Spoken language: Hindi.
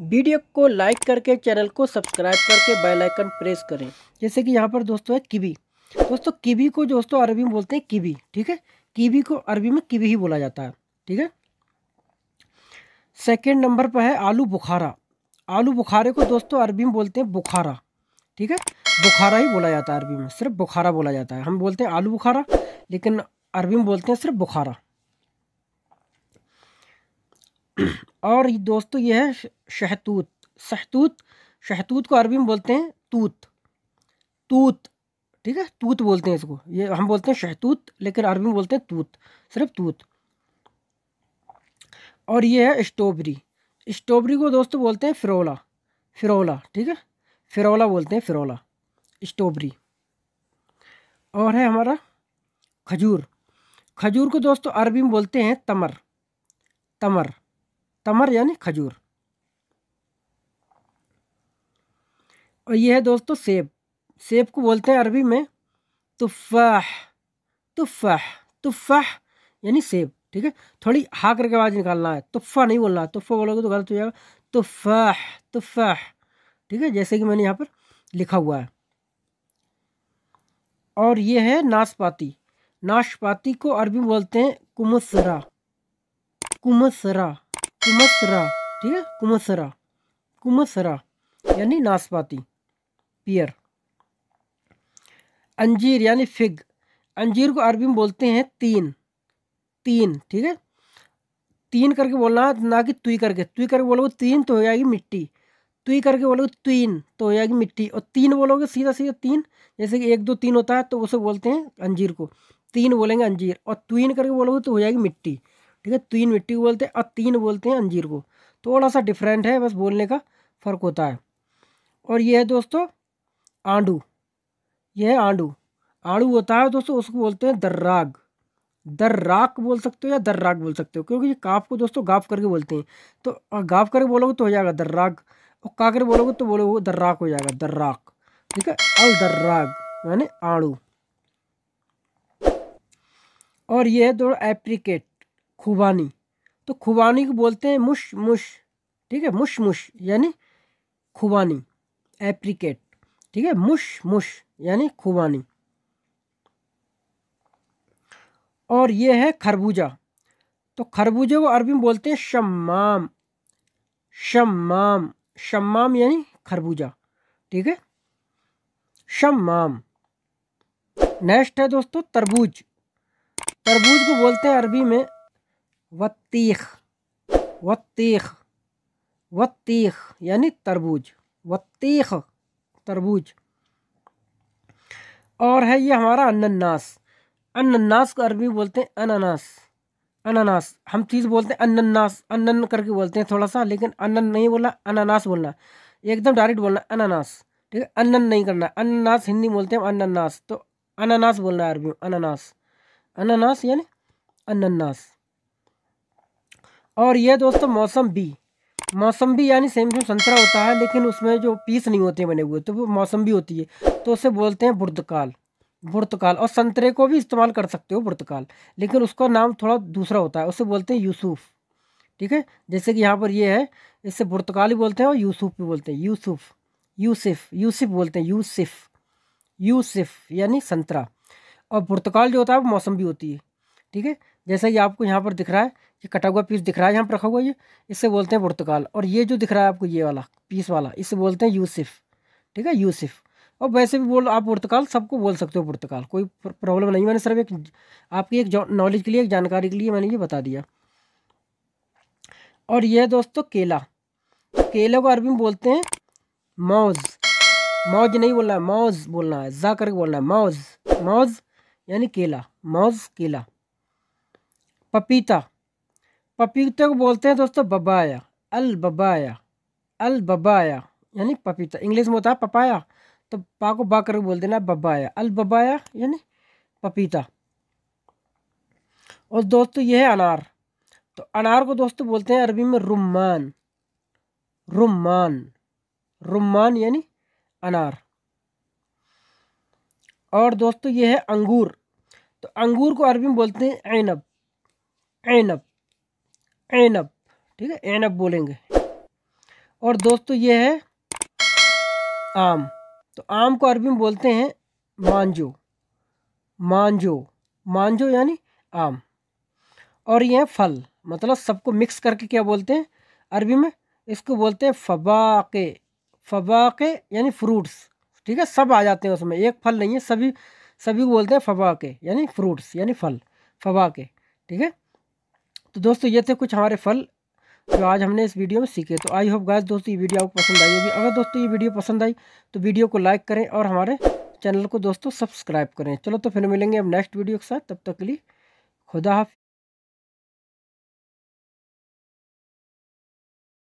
वीडियो को लाइक करके चैनल को सब्सक्राइब करके बेल आइकन प्रेस करें जैसे कि यहाँ पर दोस्तों है किवी दोस्तों किवी को दोस्तों अरबी में बोलते हैं किवी ठीक है कीवी को अरबी में किवी ही बोला जाता है ठीक है सेकेंड नंबर पर है आलू बुखारा आलू बुखारे को दोस्तों अरबी में बोलते हैं बुखारा ठीक है बुखारा ही बोला जाता है अरबी में सिर्फ बुखारा बोला जाता है हम बोलते हैं आलू बुखारा लेकिन अरबी में बोलते हैं सिर्फ बुखारा और दोस्तों ये है शहतूत शहतूत शहतूत को अरबी में बोलते हैं तूत तूत ठीक है तूत बोलते हैं इसको ये हम बोलते हैं शहतूत लेकिन अरबी में बोलते हैं तूत सिर्फ तूत और ये है स्ट्रॉबेरी स्ट्रॉबेरी को दोस्तों बोलते हैं फिरोला फिरोला ठीक है फिरोला बोलते हैं फिरोला स्ट्रॉबेरी और है हमारा खजूर खजूर को दोस्तों अरबी में बोलते हैं तमर तमर तमर यानी खजूर और ये है दोस्तों सेब सेब को बोलते हैं अरबी में तुफ़ाह तुफ़ाह तुफ़ाह यानी सेब ठीक है थोड़ी हा करके आवाज़ निकालना है तुफ़ा नहीं बोलना तुफ़ा बोलोगे तो गलत हो जाएगा तुफ़ाह तुफ़ाह ठीक है जैसे कि मैंने यहाँ पर लिखा हुआ है और ये है नाशपाती नाशपाती को अरबी में बोलते हैं कुमसरा कुमसरा कुमसरा ठीक है कुमसरा कुमसरा यानी नाशपाती पियर अंजीर यानी फिग अंजीर को अरबी में बोलते हैं तीन तीन ठीक है तीन करके बोलना ना कि तुई करके तुई करके बोलोगे तीन तो हो जाएगी मिट्टी तुई करके बोलोगे तीन तो हो जाएगी मिट्टी और तीन बोलोगे सीधा सीधा तीन जैसे कि एक दो तीन होता है तो उसे बोलते हैं अंजीर को तीन बोलेंगे अंजीर और तुईन करके बोलोगे तो हो जाएगी मिट्टी ठीक है तीन मिट्टी को बोलते हैं और तीन बोलते हैं अंजीर को थोड़ा सा डिफरेंट है बस बोलने का फ़र्क होता है और ये है दोस्तों आंडू यह है आंडू आड़ू होता है दोस्तों उसको बोलते हैं दर्राग दर्राक बोल सकते हो या दर्राग बोल सकते हो क्योंकि ये काफ को दोस्तों गाफ करके बोलते हैं तो गाफ करके बोलोगे तो हो जाएगा दर्राग और का करके बोलोगे तो बोलोगे दर्राक हो जाएगा दर्राक ठीक है अल दर्राग यानी आड़ू और ये है दोस्तों एप्रिकेट खुबानी तो खुबानी को बोलते हैं मुश मुश ठीक है मुश मुश यानी खुबानी एप्रिकेट ठीक है मुश मुश यानी खुबानी और ये है खरबूजा तो खरबूजे वो अरबी में बोलते हैं शम्माम शम्माम शम्माम यानी खरबूजा ठीक है शम्माम नेक्स्ट है दोस्तों तरबूज तरबूज को बोलते हैं अरबी में वत्तीख वत्तीख वत्तीख यानी तरबूज वत्तीख तरबूज और है ये हमारा अनन्नास अनन्नास को अरबी बोलते हैं अनानास अनानास हम चीज़ बोलते हैं अनन्नास अनन करके बोलते हैं थोड़ा सा लेकिन अनन नहीं बोलना अनानास बोलना एकदम डायरेक्ट बोलना अनानास ठीक है अनन नहीं करना अनानास हिंदी बोलते हैं अनन्नास तो अनानास बोलना है अरबी अनानास अनानास यानी अनन्नास और ये दोस्तों मौसम मौसम भी यानी सेम जो संतरा होता है लेकिन उसमें जो पीस नहीं होते बने हुए तो वो मौसम्बी होती है तो उसे बोलते हैं बुर्दकाल बुर्तकाल और संतरे को भी इस्तेमाल कर सकते हो बुर्तकाल लेकिन उसका नाम थोड़ा दूसरा होता है उसे बोलते हैं यूसुफ ठीक है जैसे कि यहाँ पर ये है इससे बुर्तकाल ही बोलते हैं और यूसुफ भी बोलते हैं यूसुफ यूसिफ यूसिफ बोलते हैं यूसिफ यूसिफ यानी संतरा और बुर्तकाल जो होता है वो मौसम भी होती है ठीक है जैसा कि आपको यहाँ पर दिख रहा है ये कटा हुआ पीस दिख रहा है यहाँ पर रखा हुआ ये इसे बोलते हैं पुर्तकाल और ये जो दिख रहा है आपको ये वाला पीस वाला इसे बोलते हैं यूसिफ ठीक है यूसिफ और वैसे भी बोल आप पुर्तकाल सबको बोल सकते हो पुर्तकाल कोई प्रॉब्लम नहीं मैंने सिर्फ एक आपकी एक नॉलेज के लिए एक जानकारी के लिए मैंने ये बता दिया और यह दोस्तों केला केला को अरबी में बोलते हैं मौज मौज नहीं बोलना है मौज बोलना है जा करके बोलना है मौज मौज यानी केला मौज केला पपीता पपीते को तो बोलते हैं दोस्तों बबाया अल बबाया अल बबाया यानी पपीता तो इंग्लिश में होता है पपाया तो पा को बा करके बोल देना बबाया अल बबाया यानी पपीता और दोस्तों यह है अनार तो अनार को दोस्तों बोलते हैं अरबी में रुमान रुमान रुमान यानी अनार और दोस्तों यह है अंगूर तो अंगूर को अरबी में बोलते हैं ऐनब ऐनब एनब ठीक है एनब बोलेंगे और दोस्तों ये है आम तो आम को अरबी में बोलते हैं मांजो मांजो मांजो यानी आम और ये हैं फल मतलब सबको मिक्स करके क्या बोलते हैं अरबी में इसको बोलते हैं फबाके फबाके यानी फ्रूट्स ठीक है सब आ जाते हैं उसमें एक फल नहीं है सभी सभी को बोलते हैं फवाके यानी फ्रूट्स यानी फल फवाके ठीक है तो दोस्तों ये थे कुछ हमारे फल जो आज हमने इस वीडियो में सीखे तो आई होप गाइस दोस्तों ये वीडियो आपको पसंद आई होगी अगर दोस्तों ये वीडियो पसंद आई तो वीडियो को लाइक करें और हमारे चैनल को दोस्तों सब्सक्राइब करें चलो तो फिर मिलेंगे अब नेक्स्ट वीडियो के साथ तब तक के लिए खुदा हाफ